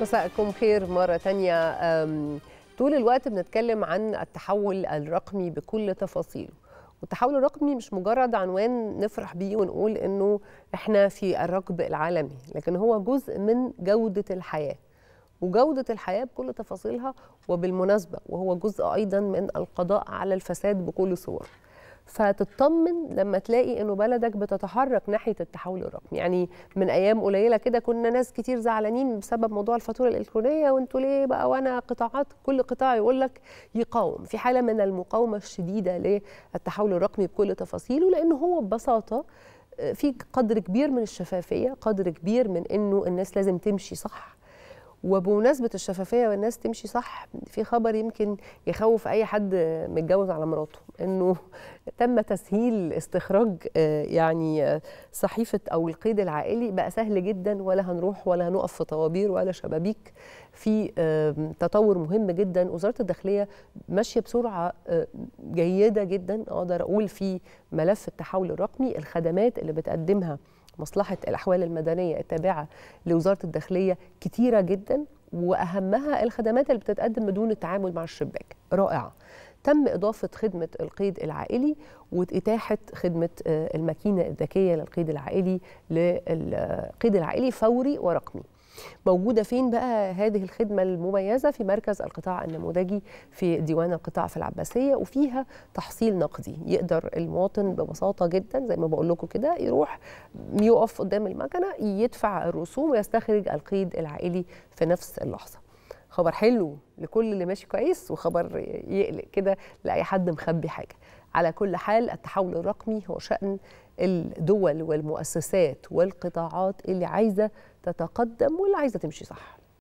مساءكم خير مرة تانية طول الوقت بنتكلم عن التحول الرقمي بكل تفاصيله والتحول الرقمي مش مجرد عنوان نفرح بيه ونقول انه احنا في الركب العالمي لكن هو جزء من جودة الحياة وجودة الحياة بكل تفاصيلها وبالمناسبة وهو جزء أيضا من القضاء على الفساد بكل صوره فتطمن لما تلاقي انه بلدك بتتحرك ناحيه التحول الرقمي يعني من ايام قليله كده كنا ناس كتير زعلانين بسبب موضوع الفاتوره الالكترونيه وانتوا ليه بقى وانا قطاعات كل قطاع يقول لك يقاوم في حاله من المقاومه الشديده للتحول الرقمي بكل تفاصيله لانه هو ببساطه آه، في قدر كبير من الشفافيه قدر كبير من انه الناس لازم تمشي صح وبمناسبه الشفافيه والناس تمشي صح في خبر يمكن يخوف اي حد متجوز على مراته انه تم تسهيل استخراج آه، يعني آه، صحيفه او القيد العائلي بقى سهل جدا ولا هنروح ولا هنقف في طوابير ولا شبابيك في تطور مهم جدا وزاره الداخليه ماشيه بسرعه آه، جيده جدا اقدر اقول في ملف التحول الرقمي الخدمات اللي بتقدمها مصلحه الاحوال المدنيه التابعه لوزاره الداخليه كتيره جدا واهمها الخدمات اللي بتتقدم بدون التعامل مع الشباك رائعه تم إضافة خدمة القيد العائلي وإتاحة خدمة آه، الماكينة الذكية للقيد العائلي للقيد العائلي فوري ورقمي موجوده فين بقى هذه الخدمه المميزه في مركز القطاع النموذجي في ديوان القطاع في العباسيه وفيها تحصيل نقدي يقدر المواطن ببساطه جدا زي ما بقول لكم كده يروح يقف قدام المكنه يدفع الرسوم ويستخرج القيد العائلي في نفس اللحظه خبر حلو لكل اللي ماشي كويس وخبر يقلق كده لاي حد مخبي حاجه على كل حال التحول الرقمي هو شأن الدول والمؤسسات والقطاعات اللي عايزة تتقدم واللي عايزة تمشي صح